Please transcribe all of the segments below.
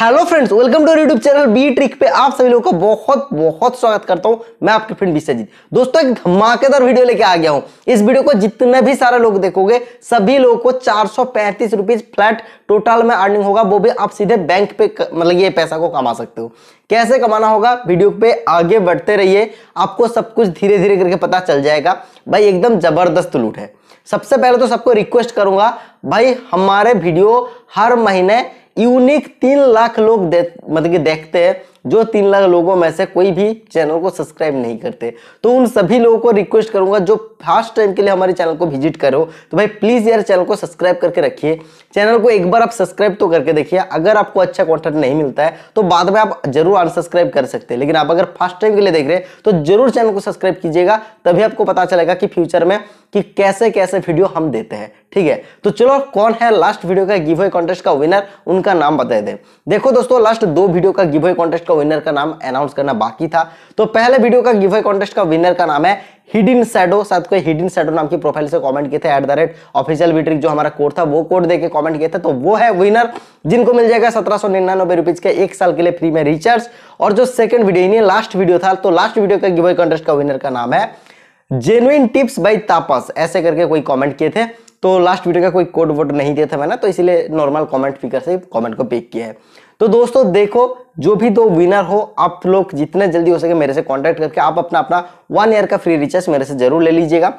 hello friends welcome to YouTube channel B Trick पे आप सभी लोगों का बहुत बहुत स्वागत करता हूं मैं आपके फ्रेंड विश्वजीत दोस्तों एक धमाकेदार वीडियो लेके आ गया हूं इस वीडियो को जितने भी सारे लोग देखोगे सभी लोगों को चार सौ फ्लैट टोटल में अर्निंग होगा वो भी आप सीधे बैंक पे मतलब ये पैसा को कमा सकते हो कैसे कमाना होगा वीडियो पे आगे बढ़ते रहिए आपको सब कुछ धीरे धीरे करके पता चल जाएगा भाई एकदम जबरदस्त लूट है सबसे पहले तो सबको रिक्वेस्ट करूंगा भाई हमारे वीडियो हर महीने यूनिक तीन लाख लोग मतलब कि देखते हैं जो तीन लाख लोगों में से कोई भी चैनल को सब्सक्राइब नहीं करते तो उन सभी लोगों को रिक्वेस्ट करूंगा जो फर्स्ट टाइम के लिए हमारे चैनल को विजिट करो तो भाई प्लीज़ यार चैनल को सब्सक्राइब करके रखिए चैनल को एक बार आप सब्सक्राइब तो करके देखिए अगर आपको अच्छा कॉन्टेंट नहीं मिलता है तो बाद में आप जरूर अनसब्सक्राइब कर सकते हैं लेकिन आप अगर फर्स्ट टाइम के लिए देख रहे हैं तो जरूर चैनल को सब्सक्राइब कीजिएगा तभी आपको पता चलेगा कि फ्यूचर में कि कैसे कैसे वीडियो हम देते हैं ठीक है तो चलो कौन है लास्ट वीडियो का गिव कॉन्टेस्ट का विनर उनका नाम बता दे देखो दोस्तों लास्ट दो वीडियो का गिव कॉन्टेस्ट का विनर का नाम अनाउंस करना बाकी था तो पहले वीडियो का गिव कॉन्टेस्ट का विनर का नाम है हिडन सैडो साथ कोई हिडन सैडो नाम की प्रोफाइल से कमेंट किए थे at the rate official Vtrick जो हमारा कोड था वो कोड देके कमेंट किए थे तो वो है विनर जिनको मिल जाएगा सत्रह सौ निन्यानबे रुपीज के एक साल के लिए फ्री में रिचार्ज और जो सेकंड वीडियो नहीं लास्ट वीडियो था तो लास्ट वीडियो का गिवे कॉन्टेस्ट का विनर का नाम है जेनुइन टिप्स बाई तापस ऐसे करके कोई कॉमेंट किए थे तो लास्ट वीडियो का कोई कोड वोड नहीं दिया था मैंने तो इसलिए नॉर्मल कमेंट फिकर से कमेंट को पिक किया है तो दोस्तों देखो जो भी दो विनर हो आप लोग जितने जल्दी हो सके मेरे से कॉन्टैक्ट करके आप अपना अपना वन ईयर का फ्री रिचार्ज मेरे से जरूर ले लीजिएगा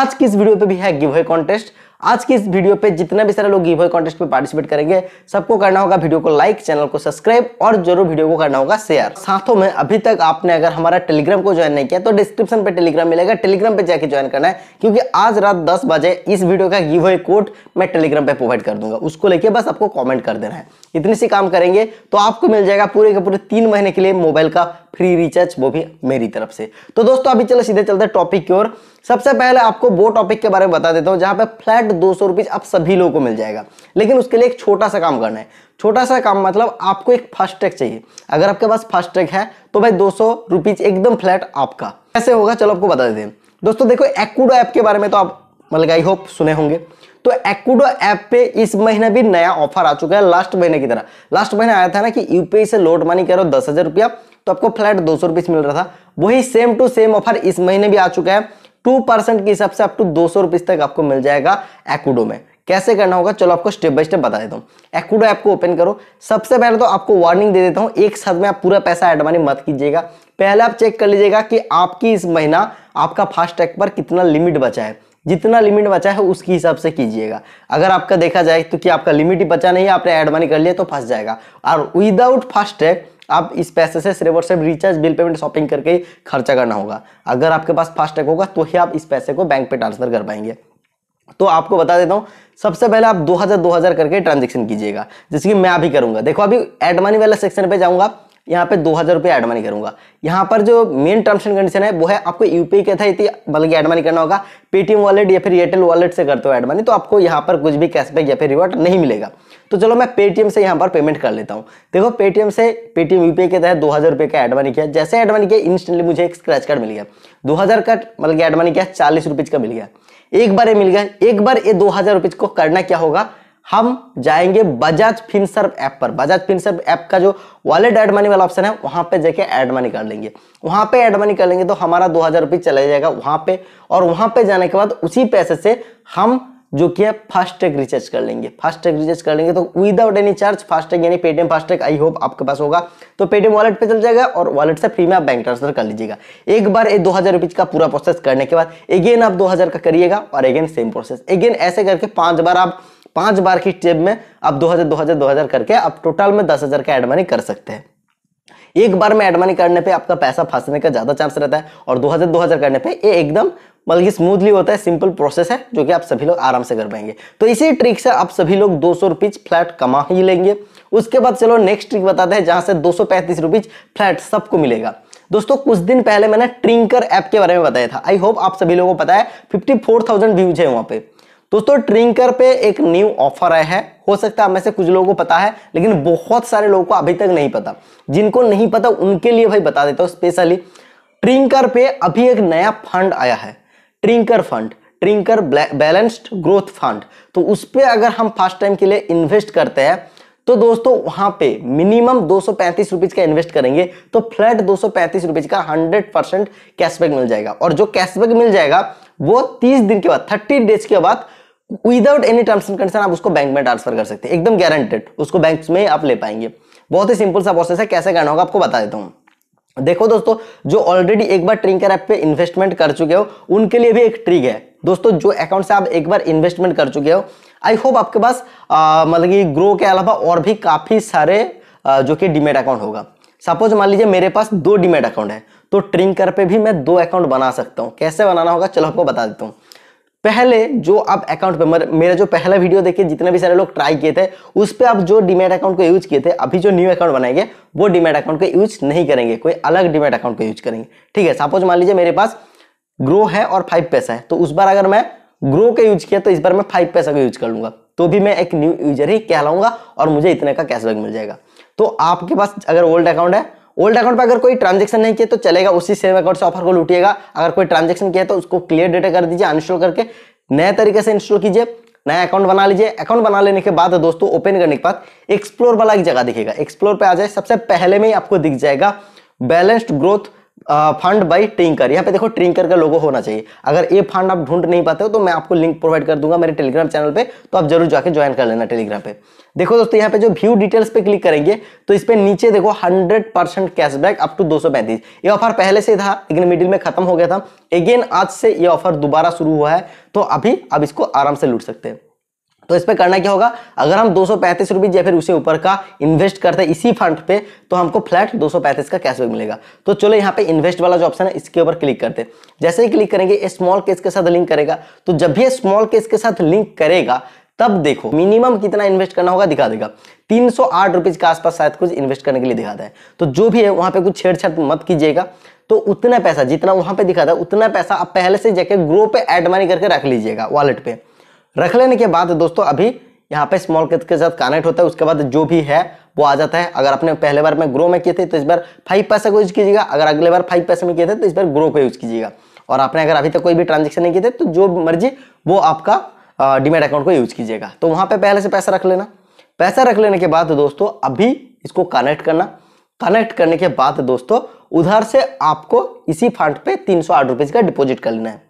आज की इस वीडियो पे भी है गिव कॉन्टेस्ट आज की इस वीडियो पे जितना भी सारे लोग गिव अवे कॉन्टेस्ट में पार्टिसिपेट करेंगे सबको करना होगा वीडियो को लाइक चैनल को सब्सक्राइब और जरूर वीडियो को करना होगा शेयर साथों में अभी तक आपने अगर हमारा टेलीग्राम को ज्वाइन नहीं किया तो डिस्क्रिप्शन पे टेलीग्राम मिलेगा टेलीग्राम पे जाके ज्वाइन करना है क्योंकि आज रात दस बजे इस वीडियो का गिव अवे कोड मैं टेलीग्राम पे प्रोवाइड कर दूंगा उसको लेके बस आपको कॉमेंट कर देना है इतने से काम करेंगे तो आपको मिल जाएगा पूरे के पूरे तीन महीने के लिए मोबाइल का फ्री रिचार्ज वो भी मेरी तरफ से तो दोस्तों अभी चलो सीधे चलते टॉपिक की ओर सबसे पहले आपको वो टॉपिक के बारे में बता देता हूं जहां पे फ्लैट दो सौ आप सभी लोगों को मिल जाएगा लेकिन उसके लिए एक छोटा सा काम करना है छोटा सा काम मतलब आपको एक फास्ट ट्रैक चाहिए अगर आपके पास फास्ट ट्रैक है तो भाई दो सौ एकदम फ्लैट आपका कैसे होगा चलो आपको बता देते हैं दोस्तों देखो एक्ूडो ऐप के बारे में तो आप मतलब आई होप सुने होंगे तो एक्ूडो ऐप पे इस महीने भी नया ऑफर आ चुका है लास्ट महीने की तरह लास्ट महीने आया था ना कि यूपीआई से लोड मनी करो दस हज़ार रुपया तो आपको फ्लैट दो सौ मिल रहा था वही सेम टू सेम ऑफर इस महीने भी आ चुका है टू परसेंट के हिसाब से अप टू दो सौ रुपीज तक आपको मिल जाएगा एक्डो में कैसे करना होगा चलो आपको स्टेप बाय स्टेप बता देता हूँ एक्डो ऐप को ओपन करो सबसे पहले तो आपको वार्निंग दे देता हूँ एक साथ में आप पूरा पैसा एडवानी मत कीजिएगा पहले आप चेक कर लीजिएगा कि आपकी इस महीना आपका फास्टैग पर कितना लिमिट बचा है जितना लिमिट बचा है उसके हिसाब से कीजिएगा अगर आपका देखा जाए तो कि आपका लिमिट ही बचा नहीं है आपने एड मनी कर लिया तो फंस जाएगा और विदाउट फास्टैग आप इस पैसे से सिर्फ और सिर्फ रिचार्ज बिल पेमेंट शॉपिंग करके खर्चा करना होगा अगर आपके पास फास्टैग होगा तो ही आप इस पैसे को बैंक पे ट्रांसफर कर पाएंगे तो आपको बता देता हूँ सबसे पहले आप 2000 2000 करके ट्रांजेक्शन कीजिएगा जैसे कि मैं अभी करूंगा देखो अभी एडमनी वाला सेक्शन पे जाऊंगा यहाँ पे दो हज़ार रुपये ऐड मनी करूँगा यहाँ पर जो मेन टर्म्स एंड कंडीशन है वो है आपको यूपीआई के तहत बल्कि ऐड मनी करना होगा पेटीएम वॉलेट या फिर एयरटेल वॉलेट से करते हो ऐड मनी तो आपको यहाँ पर कुछ भी कैशबैक या फिर रिवॉर्ड नहीं मिलेगा तो चलो मैं पेटीएम से यहाँ पर पेमेंट कर लेता हूँ देखो पेटीएम से पेटीएम यूपीआई के तहत दो हज़ार रुपये का ऐड मनी किया जैसे ऐड मनी किया इंस्टेंटली मुझे एक स्क्रैच कार्ड मिल गया दो हज़ार का मतलब ऐड मनी किया चालीस रुपीज़ का मिल गया एक बार ये मिल गया एक बार ये दो हज़ार रुपीज़ को करना क्या होगा हम जाएंगे बजाज फिनसर्व ऐप पर बजाज फिनसर्व ऐप का जो वॉलेट एड मनी वाला ऑप्शन है वहां पे जाके एड मनी कर लेंगे वहां पे एड मनी कर लेंगे तो हमारा दो हजार रुपये चला जाएगा वहां पे और वहां पे जाने के बाद उसी पैसे से हम जो कि है फास्टैग रिचार्ज कर लेंगे फास्टैग रिचार्ज कर लेंगे तो विदाउट एनी चार्ज फास्टैग यानी पेटीएम फास्टैग आई होप आपके पास होगा तो पेटीएम वॉलेट पे चल जाएगा और वॉलेट से फ्री में आप बैंक ट्रांसफर कर लीजिएगा एक बार ये दो हजार का पूरा प्रोसेस करने के बाद अगेन आप दो हजार का करिएगा और अगेन सेम प्रोसेस अगेन ऐसे करके पांच बार आप पांच बार की स्टेप में आप 2000 2000 2000 करके आप टोटल में 10000 का एड मनी कर सकते हैं एक बार में एड मनी करने पे आपका पैसा फंसने का ज्यादा चांस रहता है और 2000 2000 करने पे ये एकदम मतलब कि स्मूथली होता है सिंपल प्रोसेस है जो कि आप सभी लोग आराम से कर पाएंगे तो इसी ट्रिक से आप सभी लोग दो सौ फ्लैट कमा ही लेंगे उसके बाद चलो नेक्स्ट ट्रिक बताते हैं जहां से दो सौ फ्लैट सबको मिलेगा दोस्तों कुछ दिन पहले मैंने ट्रिंकर ऐप के बारे में बताया था आई होप आप सभी लोगों को पता है 54,000 व्यूज है वहां पर दोस्तों ट्रिंकर पे एक न्यू ऑफर आया है हो सकता है हमें से कुछ लोगों को पता है लेकिन बहुत सारे लोगों को अभी तक नहीं पता जिनको नहीं पता उनके लिए भाई बता देता हूँ स्पेशली ट्रिंकर पे अभी एक नया फंड आया है ट्रिंकर फंड ट्रिंकर बैलेंस्ड ग्रोथ फंड तो उस पर अगर हम फर्स्ट टाइम के लिए इन्वेस्ट करते हैं तो दोस्तों वहां पे मिनिमम दो सौ का इन्वेस्ट करेंगे तो फ्लैट दो सौ का 100 परसेंट कैशबैक मिल जाएगा और जो कैशबैक मिल जाएगा वो 30 दिन के बाद 30 डेज के बाद without any terms and condition आप उसको बैंक में ट्रांसफर कर सकते हैं एकदम गारंटेड उसको बैंक में आप ले पाएंगे बहुत ही सिंपल सा प्रोसेस है कैसे करना होगा आपको बता देता हूँ देखो दोस्तों जो ऑलरेडी एक बार ट्रिंकर ऐप पे इन्वेस्टमेंट कर चुके हो उनके लिए भी एक ट्रिक है दोस्तों जो अकाउंट से आप एक बार इन्वेस्टमेंट कर चुके हो आई होप आपके पास मतलब कि ग्रो के अलावा और भी काफ़ी सारे आ, जो कि डिमेट अकाउंट होगा सपोज मान लीजिए मेरे पास दो डिमेट अकाउंट है तो ट्रिंकर पे भी मैं दो अकाउंट बना सकता हूँ कैसे बनाना होगा चलो आपको बता देता हूँ पहले जो आप अकाउंट पे मेरा जो पहला वीडियो देखिए जितने भी सारे लोग ट्राई किए थे उस पर आप जो डिमेट अकाउंट को यूज किए थे अभी जो न्यू अकाउंट बनाएंगे वो डिमेट अकाउंट को यूज नहीं करेंगे कोई अलग डिमेट अकाउंट को यूज करेंगे ठीक है सपोज मान लीजिए मेरे पास ग्रो है और फाइव पैसा है तो उस बार अगर मैं ग्रो का यूज किया तो इस बार मैं फाइव पैसा का यूज कर लूंगा तो भी मैं एक न्यू यूजर ही कहलाऊंगा और मुझे इतने का कैशबैक मिल जाएगा तो आपके पास अगर ओल्ड अकाउंट है ओल्ड अकाउंट पर अगर कोई ट्रांजेक्शन नहीं किया तो चलेगा उसी सेम अकाउंट से ऑफर को लूटिएगा अगर कोई ट्रांजेक्शन किया तो उसको क्लियर डेटा कर दीजिए अनस्टॉल करके नए तरीके से इंस्टॉल कीजिए नया अकाउंट बना लीजिए अकाउंट बना लेने के बाद दोस्तों ओपन करने के बाद एक्सप्लोर वाला एक जगह दिखेगा एक्सप्लोर पे आ जाए सबसे पहले में ही आपको दिख जाएगा बैलेंस्ड ग्रोथ फंड बाई ट्रिंकर यहाँ पे देखो ट्रिंकर का लोगो होना चाहिए अगर ये फंड आप ढूंढ नहीं पाते हो तो मैं आपको लिंक प्रोवाइड कर दूंगा मेरे टेलीग्राम चैनल पे तो आप जरूर जाके ज्वाइन कर लेना टेलीग्राम पे देखो दोस्तों यहाँ पे जो व्यू डिटेल्स पे क्लिक करेंगे तो इस पर नीचे देखो hundred percent cashback up to दो ये ऑफर पहले से था लेकिन मिडिल में खत्म हो गया था अगेन आज से ये ऑफर दोबारा शुरू हुआ है तो अभी आप इसको आराम से लूट सकते हैं तो इस पर करना क्या होगा अगर हम दो सौ या फिर उसे ऊपर का इन्वेस्ट करते हैं इसी फंड पे तो हमको फ्लैट दो का कैशबैक मिलेगा तो चलो यहाँ पे इन्वेस्ट वाला जो ऑप्शन है इसके ऊपर क्लिक करते जैसे ही क्लिक करेंगे स्मॉल केस के साथ लिंक करेगा तो जब भी स्मॉल केस के साथ लिंक करेगा तब देखो मिनिमम कितना इन्वेस्ट करना होगा दिखा देगा तीन सौ के आसपास शायद कुछ इन्वेस्ट करने के लिए दिखाता है तो जो भी है वहां पे कुछ छेड़छाड़ मत कीजिएगा तो उतना पैसा जितना वहां पे दिखाता है उतना पैसा आप पहले से जाके ग्रो पे एड मनी करके रख लीजिएगा वॉलेट पे रख लेने के बाद दोस्तों अभी यहाँ पे स्मॉल कैप के साथ कनेक्ट होता है उसके बाद जो भी है वो आ जाता है अगर आपने पहले बार में ग्रो में किए थे तो इस बार फाइव पैसे को यूज कीजिएगा अगर अगले बार फाइव पैसे में किए थे तो इस बार ग्रो पे यूज कीजिएगा और आपने अगर अभी तक कोई भी ट्रांजेक्शन नहीं किए थे तो जो मर्जी वो आपका डिमेट अकाउंट को यूज कीजिएगा तो वहाँ पर पहले से पैसा रख लेना पैसा रख लेने के बाद दोस्तों अभी इसको कनेक्ट करना कनेक्ट करने के बाद दोस्तों उधर से आपको इसी फंड पे तीन सौ का डिपॉजिट कर लेना है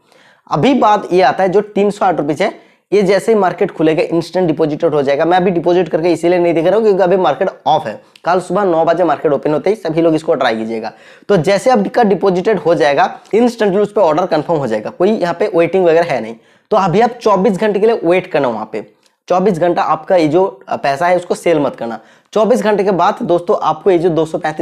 अभी बात ये आता है जो तीन सौ है ये जैसे ही मार्केट खुलेगा इंस्टेंट डिपॉजिटेड हो जाएगा मैं अभी डिपॉजिट करके इसीलिए नहीं देख रहा हूँ क्योंकि अभी मार्केट ऑफ है कल सुबह नौ बजे मार्केट ओपन होते ही सभी लोग इसको ट्राई कीजिएगा तो जैसे आपका डिपॉजिटेड हो जाएगा इंस्टेंटली उस पर ऑर्डर कन्फर्म हो जाएगा कोई यहाँ पे वेटिंग वगैरह है नहीं तो अभी आप चौबीस घंटे के लिए वेट करना वहाँ पे चौबीस घंटा आपका ये जो पैसा है उसको सेल मत करना चौबीस घंटे के बाद दोस्तों आपको ये जो दो सौ का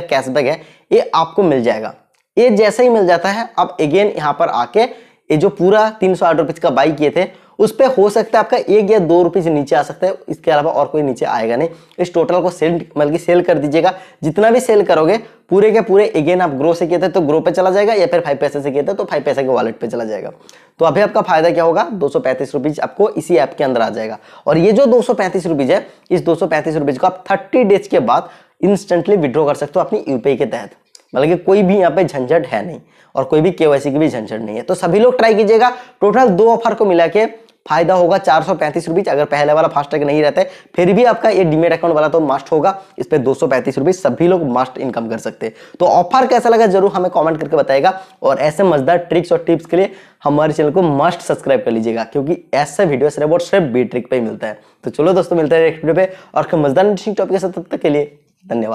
कैशबैक है ये आपको मिल जाएगा ये जैसे ही मिल जाता है आप अगेन यहाँ पर आके ये जो पूरा तीन सौ का बाई किए थे उस पर हो सकता है आपका एक या दो रुपीज से नीचे आ सकता है इसके अलावा और कोई नीचे आएगा नहीं इस टोटल को सेल मतलब कि सेल कर दीजिएगा जितना भी सेल करोगे पूरे के पूरे अगेन आप ग्रो से किए थे तो ग्रो पे चला जाएगा या फिर फाइव पैसे से किए थे तो फाइव पैसे के वॉलेट पे चला जाएगा तो अभी आपका फायदा क्या होगा दो सौ आपको इसी ऐप के अंदर आ जाएगा और ये जो दो सौ है इस दो सौ को आप थर्टी डेज के बाद इंस्टेंटली विड्रॉ कर सकते हो अपनी यूपीआई के तहत मतलब कि कोई भी यहाँ पे झंझट है नहीं और कोई भी केवाईसी की भी झंझट नहीं है तो सभी लोग ट्राई कीजिएगा टोटल दो ऑफर को मिला के फायदा होगा चार सौ पैंतीस रुपीज अगर पहले वाला फास्टैग नहीं रहता है फिर भी आपका ये डीमेट अकाउंट वाला तो मस्ट होगा इस पर दो सौ पैंतीस रुपीज सभी लोग मस्ट इनकम कर सकते हैं तो ऑफर कैसा लगा जरूर हमें कॉमेंट करके बताएगा और ऐसे मजेदार ट्रिक्स और टिप्स के लिए हमारे चैनल को मस्ट सब्सक्राइब कर लीजिएगा क्योंकि ऐसे वीडियो सिर्फ और सिर्फ बी ट्रिक पर ही मिलता है तो चलो दोस्तों मिलते हैं नेक्स्ट वीडियो और मजदार टॉपिक के साथ तब तक के लिए धन्यवाद